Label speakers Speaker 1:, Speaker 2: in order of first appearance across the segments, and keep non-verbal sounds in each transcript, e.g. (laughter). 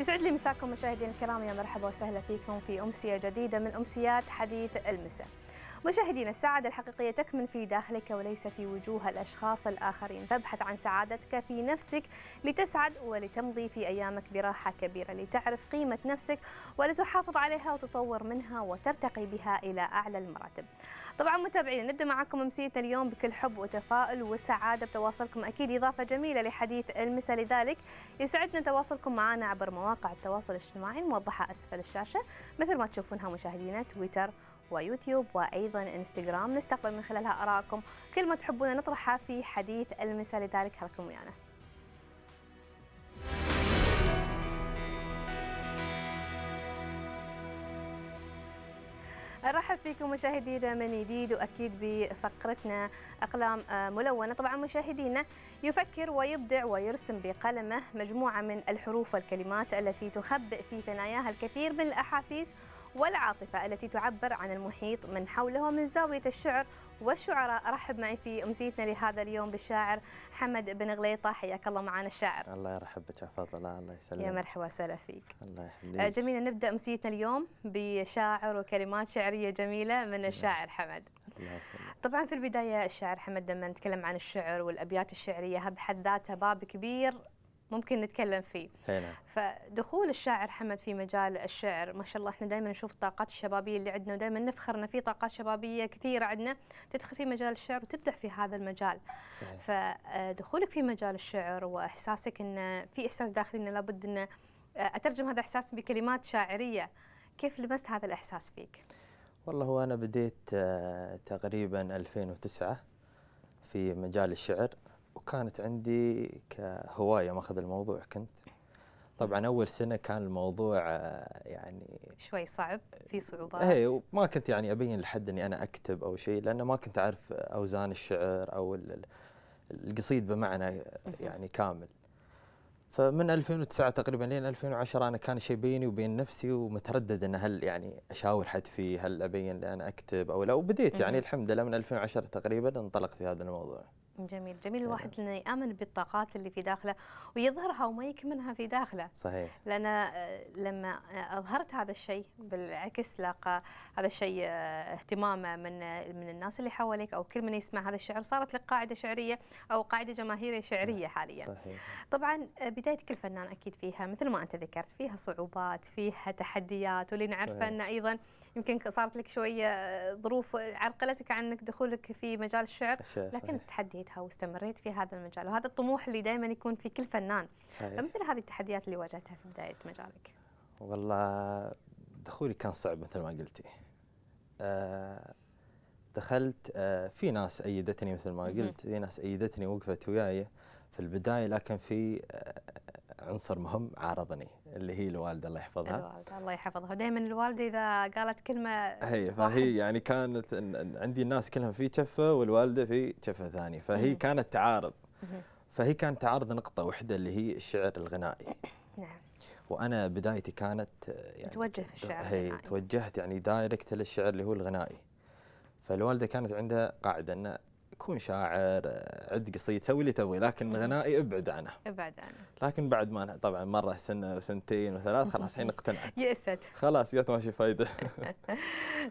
Speaker 1: يسعد لي مساكم مشاهدينا الكرام يا مرحبا وسهلا فيكم في أمسية جديدة من أمسيات حديث المساء مشاهدينا السعادة الحقيقية تكمن في داخلك وليس في وجوه الأشخاص الآخرين فابحث عن سعادتك في نفسك لتسعد ولتمضي في أيامك براحة كبيرة لتعرف قيمة نفسك ولتحافظ عليها وتطور منها وترتقي بها إلى أعلى المراتب طبعا متابعينا نبدأ معكم أمسيتنا اليوم بكل حب وتفاؤل وسعادة بتواصلكم أكيد إضافة جميلة لحديث المساء لذلك يسعدنا تواصلكم معنا عبر مواقع التواصل الاجتماعي الموضحة أسفل الشاشة مثل ما تشوفونها مشاهدينا تويتر ويوتيوب وأيضا إنستغرام نستقبل من خلالها آرائكم كل ما تحبون نطرحها في حديث المساء لذلك خلكم ويانا نرحب فيكم مشاهدينا من جديد واكيد بفقرتنا اقلام آه، ملونه طبعا مشاهدينا يفكر ويبدع ويرسم بقلمه مجموعه من الحروف والكلمات التي تخبئ في ثناياها الكثير من الاحاسيس والعاطفة التي تعبر عن المحيط من حوله من زاوية الشعر والشعراء أرحب معي في أمسيتنا لهذا اليوم بالشاعر حمد بن غليطة حياك الله معنا الشاعر
Speaker 2: الله يرحب بك حفظ الله الله يسلمك يا مرحبا وسهلا فيك الله يحييك آه، جميلة
Speaker 1: نبدأ أمسيتنا اليوم بشاعر وكلمات شعرية جميلة من نعم. الشاعر حمد الله طبعا في البداية الشاعر حمد لما نتكلم عن الشعر والأبيات الشعرية بحد ذاتها باب كبير ممكن نتكلم فيه هنا. نعم. فدخول الشاعر حمد في مجال الشعر ما شاء الله احنا دائما نشوف الطاقات الشبابيه اللي عندنا ودائما نفخر ان في طاقات شبابيه كثيره عندنا تدخل في مجال الشعر وتبدع في هذا المجال صحيح. فدخولك في مجال الشعر واحساسك ان في احساس داخلي انه لابد انه اترجم هذا الاحساس بكلمات شاعريه كيف لمست هذا الاحساس فيك
Speaker 2: والله هو انا بديت آه، تقريبا 2009 في مجال الشعر وكانت عندي كهوايه ماخذ الموضوع كنت طبعا اول سنه كان الموضوع آه، يعني شوي صعب
Speaker 1: في صعوبات اي
Speaker 2: وما كنت يعني ابين لحد اني انا اكتب او شيء لانه ما كنت اعرف اوزان الشعر او القصيد بمعنى يعني كامل فمن 2009 تقريبا لين 2010 انا كان شيء بيني وبين نفسي ومتردد ان هل يعني اشاور حد فيه هل ابين اني انا اكتب او لا وبديت يعني الحمد لله من 2010 تقريبا انطلقت في هذا الموضوع
Speaker 1: جميل جميل الواحد انه يامن بالطاقات اللي في داخله ويظهرها وما يكمنها في داخله صحيح لان آه، لما آه، اظهرت هذا الشيء بالعكس لاقى هذا الشيء آه، اهتمامه من من الناس اللي حواليك او كل من يسمع هذا الشعر صارت لك قاعده شعريه او قاعده جماهيريه نعم، شعريه حاليا صحيح طبعا بدايه كل فنان اكيد فيها مثل ما انت ذكرت فيها صعوبات فيها تحديات واللي نعرفه انه ايضا يمكن صارت لك شويه ظروف عرقلتك عنك دخولك في مجال الشعر, لكن صحيح. تحديتها واستمريت في هذا المجال وهذا الطموح اللي دائما يكون في كل فنان صحيح. فمثل هذه التحديات اللي واجهتها في بدايه مجالك
Speaker 2: والله دخولي كان صعب مثل ما قلتي أه دخلت أه في ناس ايدتني مثل ما قلت في ناس ايدتني وقفت وياي في البدايه لكن في آه، عنصر مهم عارضني اللي هي الوالده الله يحفظها الوالده
Speaker 1: الله يحفظها ودائما الوالده اذا قالت كلمه
Speaker 2: هي فهي يعني كانت عندي الناس كلهم في كفه والوالده في كفه ثانيه فهي كانت تعارض فهي كانت تعارض نقطه واحده اللي هي الشعر الغنائي نعم وانا بدايتي كانت يعني
Speaker 1: توجه في الشعر هي
Speaker 2: توجهت يعني دايركت للشعر اللي هو الغنائي فالوالده كانت عندها قاعده ان كون شاعر آه، عد قصيدته واللي تبغي لكن غنائي ابعد عنه ابعد عنه لكن بعد ما طبعا مره سنه وسنتين وثلاث (laughs) خلاص الحين اقتنعت يأست خلاص قلت ماشي فايده (laughs)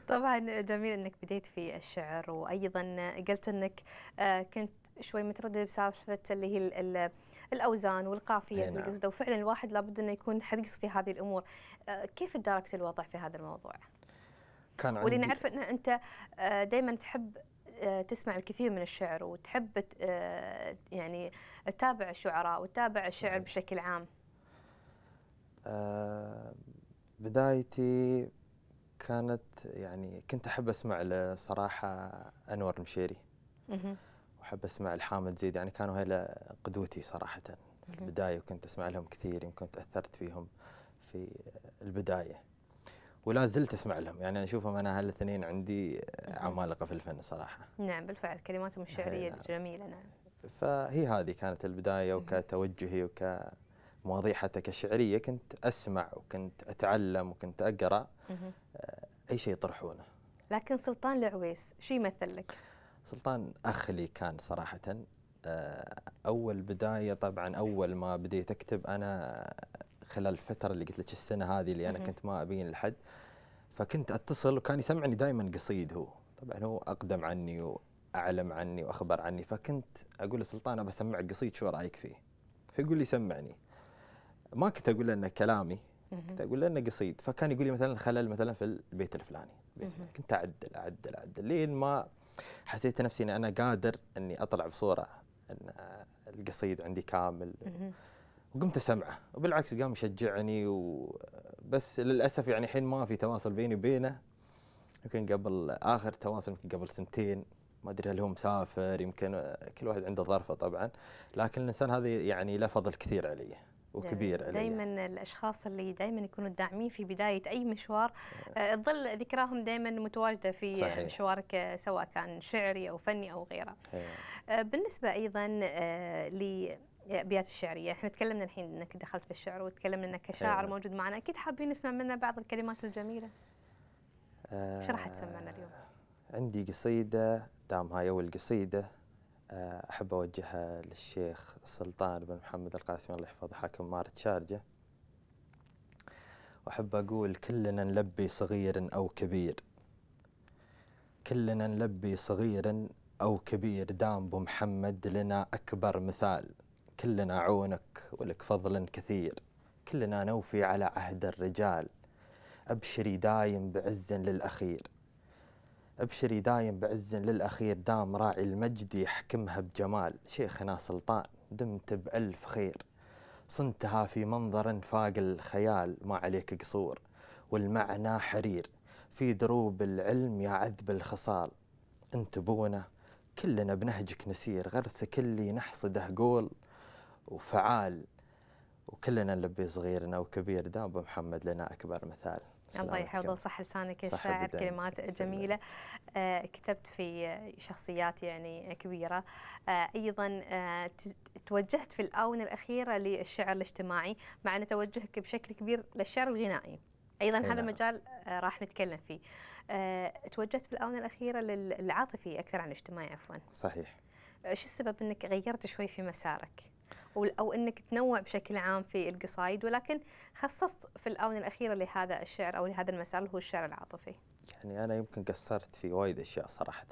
Speaker 1: طبعا جميل انك بديت في الشعر وايضا قلت انك آه، كنت شوي متردد بسالفه اللي هي الاوزان والقافيه يعني نعم. والقصده وفعلا الواحد لابد انه يكون حريص في هذه الامور آه، كيف تداركت الوضع في هذا الموضوع؟ كان عندي واللي ان انت دائما تحب آه، تسمع الكثير من الشعر وتحب آه، يعني تتابع الشعراء وتتابع الشعر بشكل عام
Speaker 2: آه، بدايتي كانت يعني كنت احب اسمع لصراحه انور المشيري واحب اسمع لحامد زيد يعني كانوا هلا قدوتي صراحه في البدايه وكنت اسمع لهم كثير يمكن تاثرت فيهم في البدايه ولا زلت اسمع لهم يعني اشوفهم انا هالاثنين عندي عمالقه في الفن صراحه
Speaker 1: نعم بالفعل كلماتهم الشعريه الجميله نعم
Speaker 2: فهي هذه كانت البدايه وكتوجهي وكمواضيع حتى كشعريه كنت اسمع وكنت اتعلم وكنت اقرا
Speaker 1: آه،
Speaker 2: اي شيء يطرحونه
Speaker 1: لكن سلطان العويس شو يمثل لك؟
Speaker 2: سلطان اخ لي كان صراحه آه، اول بدايه طبعا اول ما بديت اكتب انا خلال الفتره اللي قلت لك السنه هذه اللي انا كنت ما ابين لحد فكنت اتصل وكان يسمعني دائما قصيد هو طبعا هو اقدم عني واعلم عني واخبر عني فكنت اقول لسلطان ابى اسمعك قصيد شو رايك فيه؟ فيقول لي سمعني ما كنت اقول له انه كلامي كنت اقول له انه قصيد فكان يقول لي مثلا خلل مثلا في البيت الفلاني البيت الفلاني كنت اعدل اعدل اعدل لين ما حسيت نفسي ان انا قادر اني اطلع بصوره ان القصيد عندي كامل وقمت اسمعه وبالعكس قام يشجعني وبس للاسف يعني الحين ما في تواصل بيني وبينه يمكن قبل اخر تواصل يمكن قبل سنتين ما ادري هل هو مسافر يمكن كل واحد عنده ظرفه طبعا لكن الانسان هذا يعني له فضل كثير علي وكبير علي دائما
Speaker 1: الاشخاص اللي دائما يكونوا داعمين في بدايه اي مشوار آه، تظل ذكراهم دائما متواجده في صحيح. مشوارك آه، سواء كان شعري او فني او غيره آه، بالنسبه ايضا ل الابيات الشعريه، احنا تكلمنا الحين انك دخلت في الشعر وتكلمنا انك كشاعر أيوة. موجود معنا، اكيد حابين نسمع منه بعض الكلمات الجميله.
Speaker 2: آه شو راح تسمعنا اليوم؟ آه، عندي قصيده دام هاي اول قصيده آه، احب اوجهها للشيخ سلطان بن محمد القاسمي الله يحفظه حاكم مار شارجه. واحب اقول كلنا نلبي صغير او كبير. كلنا نلبي صغير أو كبير دام بو محمد لنا أكبر مثال كلنا عونك ولك فضل كثير كلنا نوفي على عهد الرجال أبشري دايم بعز للأخير أبشري دايم بعز للأخير دام راعي المجد يحكمها بجمال شيخنا سلطان دمت بألف خير صنتها في منظر فاق الخيال ما عليك قصور والمعنى حرير في دروب العلم يا عذب الخصال انت بونا كلنا بنهجك نسير غرسك اللي نحصده قول وفعال وكلنا نلبي صغيرنا وكبير دام ابو محمد لنا اكبر مثال الله يحفظه
Speaker 1: صح لسانك يا شاعر كلمات جميله آه كتبت في شخصيات يعني كبيره آه ايضا آه توجهت في الاونه الاخيره للشعر الاجتماعي مع ان توجهك بشكل كبير للشعر الغنائي ايضا هنا. هذا المجال نعم. آه، راح نتكلم فيه آه، توجهت في الاونه الاخيره للعاطفي اكثر عن الاجتماعي عفوا صحيح آه، شو السبب انك غيرت شوي في مسارك او انك تنوع بشكل عام في القصايد ولكن خصصت في الاونه الاخيره لهذا الشعر او لهذا المسار اللي هو الشعر العاطفي.
Speaker 2: يعني انا يمكن قصرت في وايد اشياء صراحه.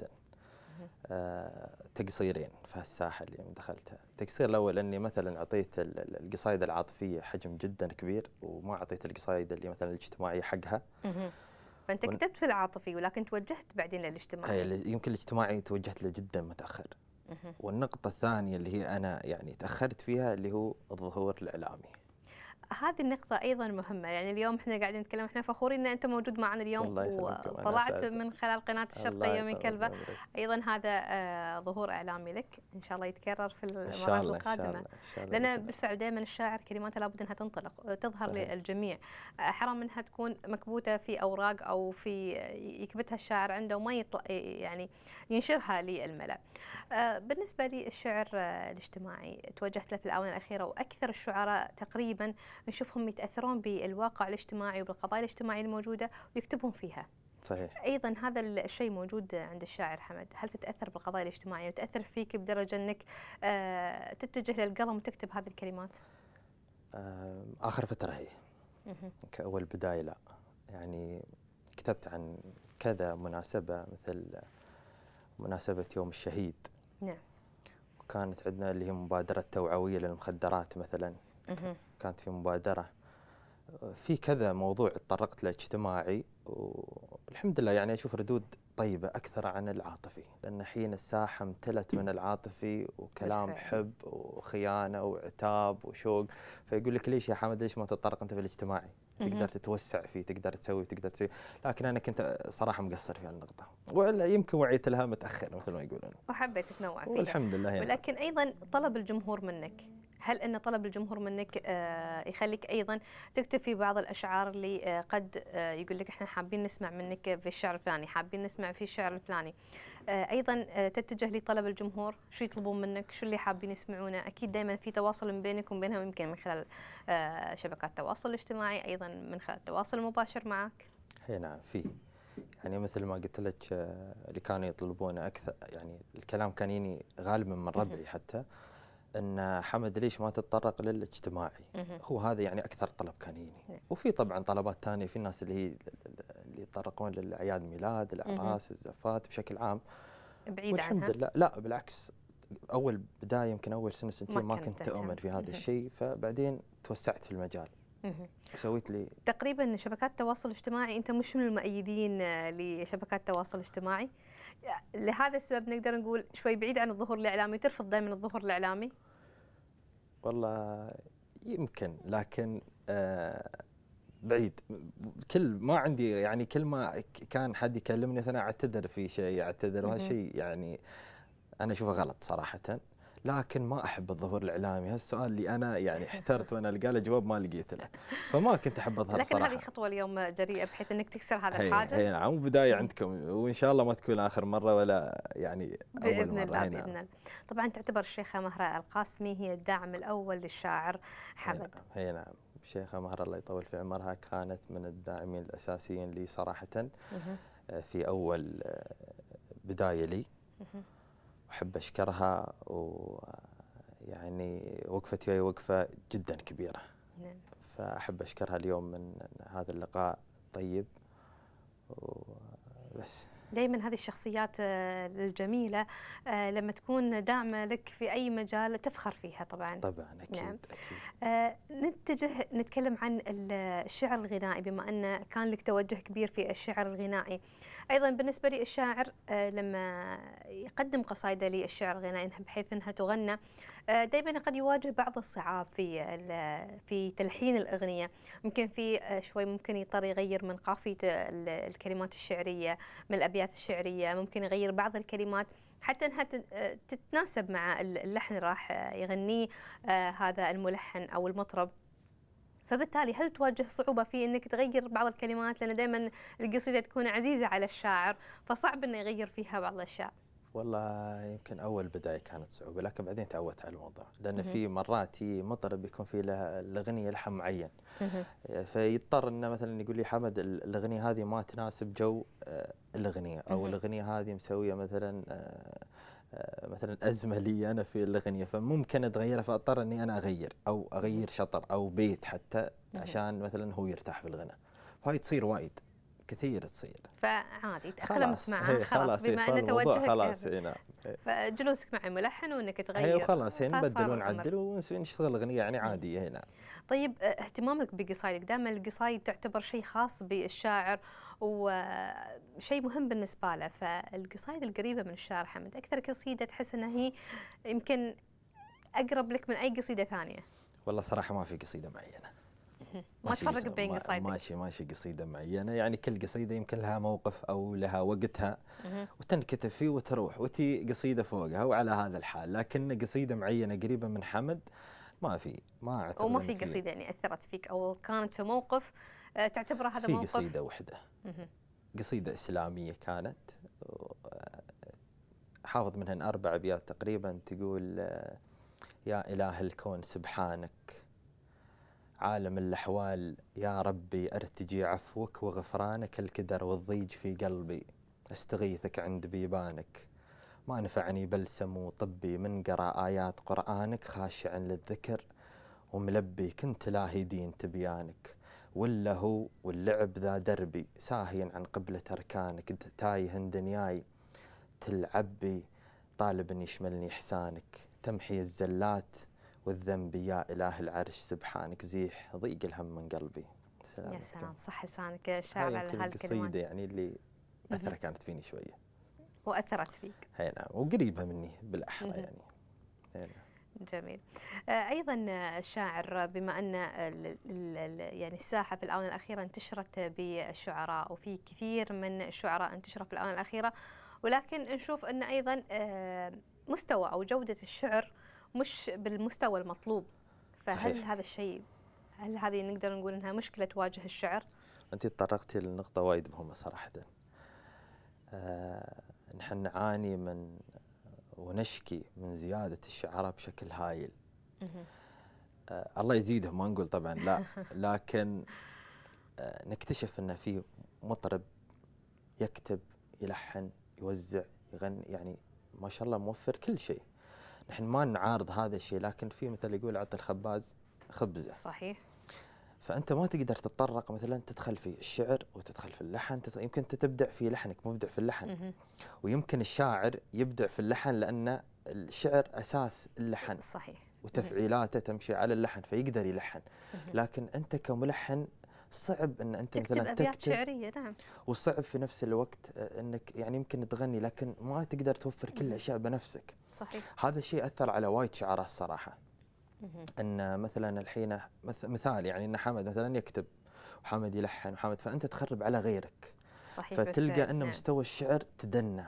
Speaker 2: آه، تقصيرين في هالساحه اللي دخلتها، التقصير الاول اني مثلا اعطيت القصايد العاطفيه حجم جدا كبير وما اعطيت القصايد اللي مثلا الاجتماعيه حقها.
Speaker 1: فانت كتبت في العاطفي ولكن توجهت بعدين للاجتماعي.
Speaker 2: إيه، يمكن الاجتماعي توجهت له جدا متاخر. والنقطة الثانية اللي هي أنا يعني تأخرت فيها اللي هو الظهور الإعلامي
Speaker 1: هذه النقطة أيضا مهمة يعني اليوم احنا قاعدين نتكلم احنا فخورين أن أنت موجود معنا اليوم وطلعت من خلال قناة الشرقية من كلبة أيضا هذا آه، ظهور إعلامي لك إن شاء الله يتكرر في المرات القادمة لأن بالفعل دائما الشاعر كلماته لابد أنها تنطلق تظهر صحيح. للجميع آه، حرام أنها تكون مكبوتة في أوراق أو في آه، يكبتها الشاعر عنده وما يطلع يعني ينشرها للملأ بالنسبة للشعر الاجتماعي توجهت له في الآونة الأخيرة وأكثر الشعراء تقريبا نشوفهم يتاثرون بالواقع الاجتماعي وبالقضايا الاجتماعيه الموجوده ويكتبون فيها. صحيح. ايضا هذا الشيء موجود عند الشاعر حمد، هل تتاثر بالقضايا الاجتماعيه وتاثر فيك بدرجه انك آه تتجه للقلم وتكتب هذه الكلمات؟
Speaker 2: آه اخر فتره هي. كاول بدايه لا، يعني كتبت عن كذا مناسبه مثل مناسبه يوم الشهيد. نعم. وكانت عندنا اللي هي مبادره توعويه للمخدرات مثلا كانت في مبادره في كذا موضوع تطرقت له اجتماعي والحمد لله يعني اشوف ردود طيبه اكثر عن العاطفي لان حين الساحه امتلت من العاطفي وكلام حب وخيانه وعتاب وشوق فيقول لك ليش يا حمد ليش ما تتطرق انت في الاجتماعي؟ تقدر تتوسع فيه تقدر تسوي تقدر تسوي لكن انا كنت صراحه مقصر في هالنقطه والا يمكن وعيت لها متاخر مثل ما يقولون
Speaker 1: وحبيت تتنوع فيه والحمد لله يعني. ولكن ايضا طلب الجمهور منك هل أن طلب الجمهور منك آه، يخليك أيضا تكتب في بعض الأشعار اللي آه، قد آه، يقول لك إحنا حابين نسمع منك في الشعر الفلاني حابين نسمع في الشعر الفلاني أيضا تتجه لطلب الجمهور شو يطلبون منك شو اللي حابين يسمعونه أكيد دائما في تواصل بينك وبينهم يمكن من خلال شبكات التواصل الاجتماعي أيضا من خلال التواصل المباشر معك
Speaker 2: اي نعم في يعني مثل ما قلت لك اللي كانوا يطلبون اكثر يعني الكلام كان يني غالبا من ربعي حتى ان حمد ليش ما تتطرق للاجتماعي هو هذا يعني اكثر طلب كان يجيني نعم. وفي طبعا طلبات ثانيه في الناس اللي هي اللي يتطرقون للاعياد ميلاد الاعراس الزفات بشكل عام بعيد والحمد عنها. لله لا بالعكس اول بدايه يمكن اول سنه سنتين ما كنت اؤمن في هذا الشيء فبعدين توسعت في المجال سويت لي
Speaker 1: تقريبا شبكات التواصل الاجتماعي انت مش من المؤيدين آه، لشبكات التواصل الاجتماعي لهذا السبب نقدر نقول شوي بعيد عن الظهور الاعلامي ترفض دائما الظهور الاعلامي
Speaker 2: والله يمكن لكن آه بعيد كل ما عندي يعني كل ما كان حد يكلمني انا اعتذر في شيء اعتذر وهالشيء يعني انا اشوفه غلط صراحه لكن ما احب الظهور الاعلامي هالسؤال اللي انا يعني احترت وانا القى له جواب ما لقيت له فما كنت احب اظهر لكن صراحه لكن
Speaker 1: هذه خطوه اليوم جريئه بحيث انك تكسر هذا الحاجز هي
Speaker 2: نعم وبدايه عندكم وان شاء الله ما تكون اخر مره ولا يعني اول بإذن الله نعم. باذن
Speaker 1: الله طبعا تعتبر الشيخه مهره القاسمي هي الداعم الاول للشاعر حمد
Speaker 2: هي نعم الشيخه نعم. مهره الله يطول في عمرها كانت من الداعمين الاساسيين لي صراحه آه، في اول آه، بدايه لي واحب اشكرها ويعني وقفتي وياي وقفه جدا كبيره نعم. فاحب اشكرها اليوم من هذا اللقاء الطيب وبس
Speaker 1: دائما هذه الشخصيات آه، الجميلة آه، لما تكون داعمة لك في أي مجال تفخر فيها طبعا
Speaker 2: طبعا أكيد, نعم. أكيد.
Speaker 1: آه، نتجه نتكلم عن الشعر الغنائي بما أن كان لك توجه كبير في الشعر الغنائي ايضا بالنسبه لي الشاعر آه، لما يقدم قصائده للشعر غنائها بحيث انها تغنى آه، دائما قد يواجه بعض الصعاب في في تلحين الاغنيه ممكن في آه، شوي ممكن يضطر يغير من قافيه الكلمات الشعريه من الابيات الشعريه ممكن يغير بعض الكلمات حتى انها تتناسب مع اللحن راح يغنيه هذا الملحن او المطرب فبالتالي هل تواجه صعوبة في أنك تغير بعض الكلمات لأن دائما القصيدة تكون عزيزة على الشاعر فصعب أنه يغير فيها بعض الأشياء
Speaker 2: والله يمكن اول بدايه كانت صعوبه لكن بعدين تعودت على الموضوع لان في مرات مطرب يكون في له الاغنيه لحم معين فيضطر انه مثلا يقول لي حمد الاغنيه هذه ما تناسب جو آه، الاغنيه او الاغنيه هذه مسويه مثلا آه، آه، مثلا ازمه لي انا في الاغنيه فممكن اتغيرها فاضطر اني انا اغير او اغير شطر او بيت حتى عشان مثلا هو يرتاح في الغناء فهي تصير وايد كثير تصير
Speaker 1: فعادي تاقلمت معها إيه، خلاص, خلاص إيه، بما ان توجهك خلاص
Speaker 2: اي نعم إيه.
Speaker 1: فجلوسك مع الملحن وانك تغير خلاص هنا نبدل ونعدل
Speaker 2: ونشتغل اغنيه يعني عاديه هنا نعم.
Speaker 1: طيب آه، اهتمامك بقصايدك دائما القصايد تعتبر شيء خاص بالشاعر وشيء مهم بالنسبة له فالقصايد القريبة من الشاعر حمد أكثر قصيدة تحس أنها هي يمكن أقرب لك من أي قصيدة ثانية
Speaker 2: والله صراحة ما في قصيدة معينة ما تفرق بين قصائدك ماشي ماشي قصيده معينه يعني كل قصيده يمكن لها موقف او لها وقتها وتنكتب فيه وتروح وتي قصيده فوقها وعلى هذا الحال لكن قصيده معينه قريبه من حمد ما في ما اعتقد وما في قصيده
Speaker 1: يعني اثرت فيك او كانت في موقف آه، تعتبره هذا في موقف في قصيده وحده
Speaker 2: قصيده اسلاميه كانت آه، حافظ منها اربع ابيات تقريبا تقول آه، يا اله الكون سبحانك عالم الاحوال يا ربي ارتجي عفوك وغفرانك الكدر والضيج في قلبي استغيثك عند بيبانك ما نفعني بلسم وطبي من قرا ايات قرانك خاشعا للذكر وملبي كنت لاهي دين تبيانك واللهو واللعب ذا دربي ساهيا عن قبلة أركانك تايه دنياي تلعبي طالب أن يشملني إحسانك تمحي الزلات والذنب يا إله العرش سبحانك زيح ضيق الهم من قلبي سلام يا سلام
Speaker 1: صح لسانك الشاعر على هالكلمات
Speaker 2: يعني اللي أثرة كانت فيني شوية
Speaker 1: وأثرت فيك
Speaker 2: نعم وقريبة مني بالأحرى يعني نعم.
Speaker 1: جميل آه، ايضا آه، الشاعر بما ان آه، يعني الساحه في الاونه الاخيره انتشرت بالشعراء وفي كثير من الشعراء انتشروا في الاونه الاخيره ولكن نشوف ان ايضا مستوى او جوده الشعر مش بالمستوى المطلوب فهل صحيح. هذا الشيء هل هذه نقدر نقول انها مشكله تواجه الشعر؟
Speaker 2: انت تطرقتي لنقطه وايد مهمه صراحه. آه نحن نعاني من ونشكي من زيادة الشعراء بشكل هايل آه الله يزيدهم ما نقول طبعا لا (laughs) لكن آه نكتشف أن في مطرب يكتب يلحن يوزع يغني يعني ما شاء الله موفر كل شيء نحن ما نعارض هذا الشيء لكن في مثل يقول عطى الخباز خبزه صحيح فانت ما تقدر تتطرق مثلا تدخل في الشعر وتدخل في اللحن يمكن انت تبدع في لحنك مبدع في اللحن ويمكن الشاعر يبدع في اللحن لان الشعر اساس اللحن صحيح وتفعيلاته تمشي على اللحن فيقدر يلحن لكن انت كملحن صعب ان انت تكتب مثلا تكتب
Speaker 1: شعريه نعم
Speaker 2: وصعب في نفس الوقت آه، انك يعني يمكن تغني لكن ما تقدر توفر كل الاشياء بنفسك صحيح هذا الشيء اثر على وايد شعراء الصراحه ان مثلا الحين مثال يعني ان حمد مثلا يكتب وحمد يلحن وحمد فانت تخرب على غيرك صحيح فتلقى بالفعل. ان نعم. مستوى الشعر تدنى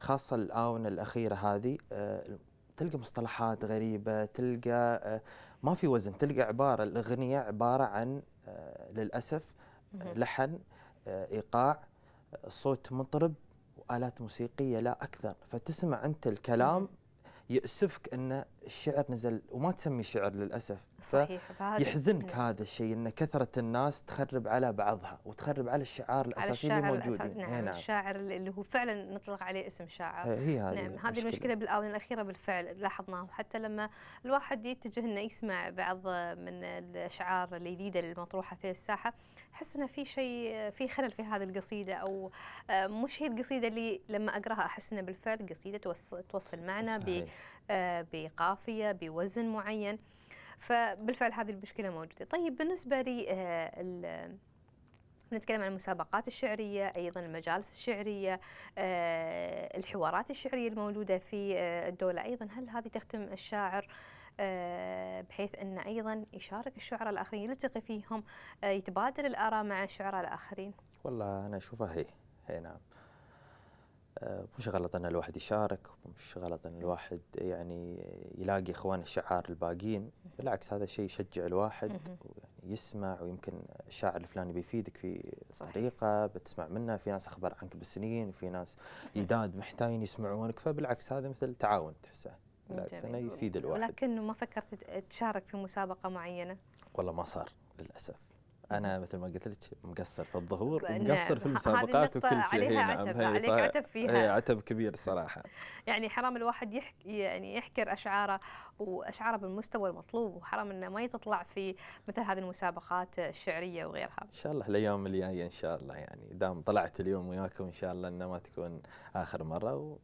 Speaker 2: خاصه الاونه الاخيره هذه آه، تلقى مصطلحات غريبه تلقى آه، ما في وزن تلقى عباره الاغنيه عباره عن آه، للاسف لحن ايقاع صوت مطرب والات موسيقيه لا اكثر فتسمع انت الكلام يأسفك أن الشعر نزل وما تسمي شعر للأسف صحيح
Speaker 1: يحزنك إيه.
Speaker 2: هذا الشيء أن كثرة الناس تخرب على بعضها وتخرب على الشعار الأساسي على اللي موجود إيه، نعم, نعم الشاعر
Speaker 1: اللي هو فعلا نطلق عليه اسم شاعر إيه، هي هذه نعم المشكلة. هذه المشكلة بالآونة الأخيرة بالفعل لاحظناه حتى لما الواحد يتجه أنه يسمع بعض من الأشعار الجديدة المطروحة في الساحة احس انه في شيء في خلل في هذه القصيده او آه، مش هي القصيده اللي لما اقراها احس انها بالفعل قصيده توصل, توصل معنى آه، بقافيه بوزن معين فبالفعل هذه المشكله موجوده طيب بالنسبه لي آه، نتكلم عن المسابقات الشعرية أيضا المجالس الشعرية الحوارات الشعرية الموجودة في الدولة أيضا هل هذه تخدم الشاعر آه، بحيث أن أيضا يشارك الشعراء الآخرين يلتقي فيهم آه، يتبادل الآراء مع الشعراء الآخرين
Speaker 2: والله أنا أشوفها هي هي نعم آه، مش غلط ان الواحد يشارك مش غلط ان الواحد يعني يلاقي اخوان الشعار الباقين بالعكس هذا شيء يشجع الواحد ويعني يسمع ويمكن الشاعر الفلاني بيفيدك في طريقه بتسمع منه في ناس اخبر عنك بالسنين في ناس يداد محتاجين يسمعونك فبالعكس هذا مثل تعاون تحسه بالعكس أنا يفيد الواحد
Speaker 1: ولكنه ما فكرت تشارك في مسابقة معينة
Speaker 2: والله ما صار للأسف انا مثل ما قلت لك مقصر في الظهور ومقصر في المسابقات وكل شيء عليها نعم عتب عليك عتب فيها هي عتب كبير صراحه (laughs)
Speaker 1: يعني حرام الواحد يحكي يعني يحكر اشعاره واشعاره بالمستوى المطلوب وحرام انه ما تطلع في مثل هذه المسابقات الشعريه وغيرها ان
Speaker 2: شاء الله الايام الجايه ان شاء الله يعني دام طلعت اليوم وياكم ان شاء الله انه ما تكون اخر مره و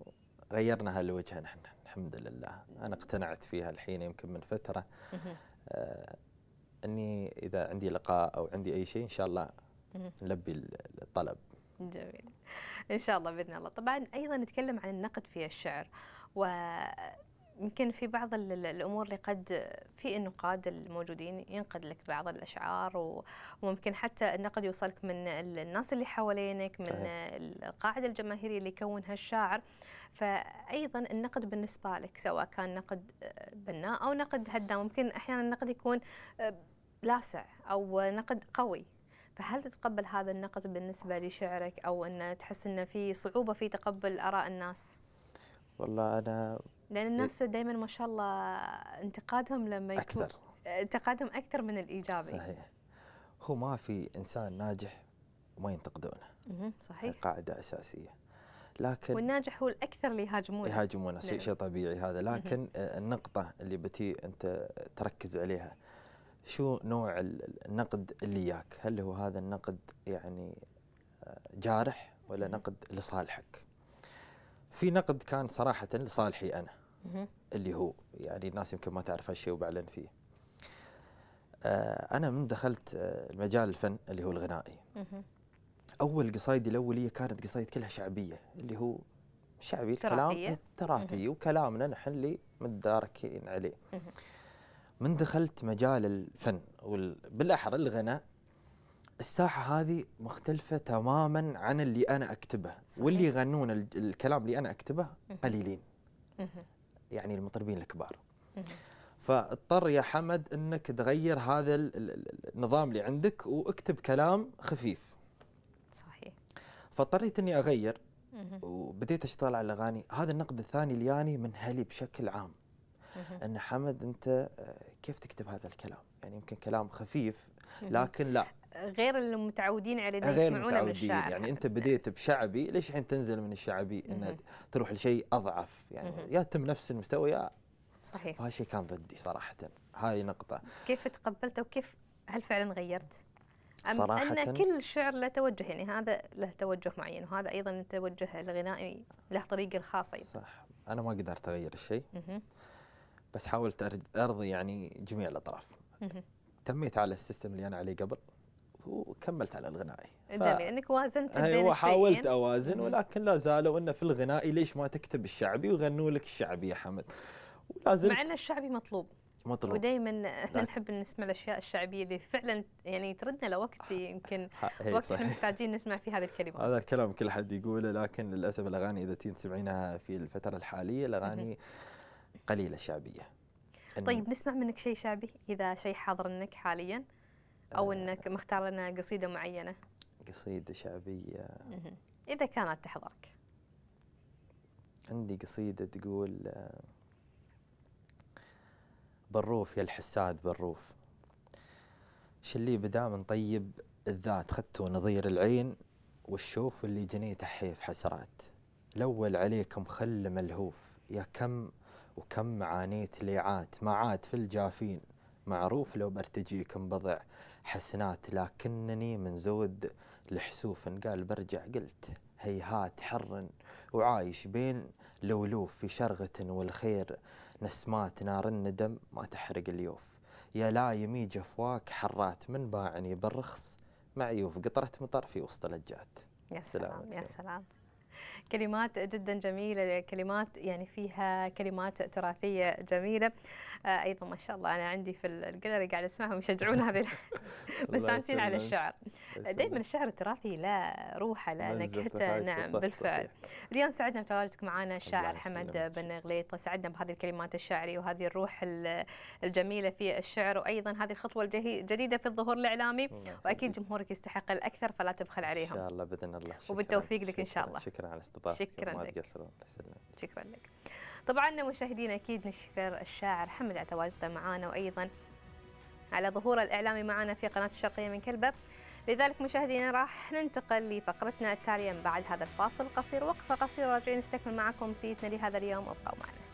Speaker 2: غيرنا هالوجهه نحن الحمد لله انا اقتنعت فيها الحين يمكن من فتره آه اني اذا عندي لقاء او عندي اي شيء ان شاء الله نلبي الطلب
Speaker 1: جميل ان شاء الله باذن الله طبعا ايضا نتكلم عن النقد في الشعر و يمكن في بعض الامور اللي قد في النقاد الموجودين ينقد لك بعض الاشعار وممكن حتى النقد يوصلك من الناس اللي حوالينك من القاعده الجماهيريه اللي يكونها الشاعر فايضا النقد بالنسبه لك سواء كان نقد بناء او نقد هدام ممكن احيانا النقد يكون لاسع او نقد قوي فهل تتقبل هذا النقد بالنسبه لشعرك او ان تحس انه في صعوبه في تقبل اراء الناس؟
Speaker 2: والله انا
Speaker 1: لان إيه. الناس دائما ما شاء الله انتقادهم لما يكون اكثر انتقادهم اكثر من الايجابي صحيح
Speaker 2: هو ما في انسان ناجح وما ينتقدونه صحيح قاعده اساسيه لكن
Speaker 1: والناجح هو الاكثر اللي يهاجمونه يهاجمونه شيء نعم. شيء
Speaker 2: طبيعي هذا لكن آه، النقطه اللي بتي انت تركز عليها شو نوع النقد اللي ياك هل هو هذا النقد يعني آه، جارح ولا نقد لصالحك في نقد كان صراحه لصالحي انا اللي هو يعني الناس يمكن ما تعرف هالشيء وبعلن فيه آه، انا من دخلت آه، المجال الفن اللي هو الغنائي اول قصايدي الاوليه كانت قصايد كلها شعبيه اللي هو شعبي الكلام تراثي وكلامنا نحن اللي متداركين عليه من دخلت مجال الفن وبالاحرى الغناء الساحه هذه مختلفه تماما عن اللي انا اكتبه صحيح. واللي يغنون الكلام اللي انا اكتبه قليلين يعني المطربين الكبار فاضطر يا حمد انك تغير هذا النظام اللي عندك واكتب كلام خفيف صحيح فاضطريت اني اغير وبديت اشتغل على الاغاني هذا النقد الثاني اللي لياني من هلي بشكل عام ان حمد انت آه، كيف تكتب هذا الكلام يعني يمكن كلام خفيف لكن لا
Speaker 1: غير اللي متعودين على اللي غير يسمعونه من الشعب. يعني
Speaker 2: انت بديت بشعبي ليش الحين تنزل من الشعبي ان تروح لشيء اضعف يعني يا تم نفس المستوى يا صحيح فهذا الشيء كان ضدي صراحه هاي نقطه
Speaker 1: كيف تقبلته وكيف هل فعلا غيرت أم صراحة أن كل شعر له توجه يعني هذا له توجه معين وهذا أيضا التوجه الغنائي له طريقة الخاصة أيضا صح
Speaker 2: أنا ما قدرت أغير الشيء بس حاولت أرضي يعني جميع الأطراف تميت على السيستم اللي أنا عليه قبل وكملت على الغنائي جميل
Speaker 1: انك وازنت بين ايوه حاولت
Speaker 2: اوازن ولكن لا زالوا انه في الغنائي ليش ما تكتب الشعبي ويغنوا لك الشعبي يا حمد ولا زلت مع ان
Speaker 1: الشعبي مطلوب مطلوب ودائما احنا نحب نسمع الاشياء الشعبيه اللي فعلا يعني تردنا لوقت يمكن وقت احنا محتاجين نسمع فيه هذه الكلمات هذا
Speaker 2: الكلام كل حد يقوله لكن للاسف الاغاني اذا تسمعينها في الفتره الحاليه الاغاني قليله شعبيه طيب
Speaker 1: نسمع منك شيء شعبي اذا شيء حاضر منك حاليا او آه. انك مختار لنا قصيده معينه
Speaker 2: قصيده شعبيه
Speaker 1: اذا كانت تحضرك
Speaker 2: عندي قصيده تقول آه، بروف يا الحساد بروف شلي بدام طيب الذات خدته نظير العين والشوف اللي جنيته حيف حسرات الأول عليكم خل ملهوف يا كم وكم عانيت ليعات ما عاد في الجافين معروف لو برتجيكم بضع حسنات لكنني من زود الحسوف قال برجع قلت هيهات حر وعايش بين لولوف في شرغة والخير نسمات نار الندم ما تحرق اليوف يا لايمي جفواك حرات من باعني بالرخص معيوف قطرة مطر في وسط لجات يا سلام يا
Speaker 1: سلام كلمات جدا جميلة كلمات يعني فيها كلمات تراثية جميلة آه، ايضا ما شاء الله انا عندي في الجاليري قاعد اسمعهم يشجعون هذه (laughs) مستانسين على الشعر دائما الشعر التراثي له روحه له نكهته نعم بالفعل اليوم سعدنا بتواجدك معنا الشاعر حمد بن غليط سعدنا بهذه الكلمات الشعريه وهذه الروح الجميله في الشعر وايضا هذه الخطوه الجديده في الظهور الاعلامي واكيد جمهورك يستحق الاكثر فلا تبخل عليهم ان شاء
Speaker 2: الله باذن الله وبالتوفيق لك ان شاء الله شكرا على استضافتك شكرا لك
Speaker 1: شكرا لك طبعا مشاهدينا اكيد نشكر الشاعر حمد على تواجده معنا وايضا على ظهوره الاعلامي معنا في قناه الشرقيه من كلبه لذلك مشاهدينا راح ننتقل لفقرتنا التاليه من بعد هذا الفاصل القصير وقفه قصيره راجعين نستكمل معكم سيتنا لهذا اليوم ابقوا معنا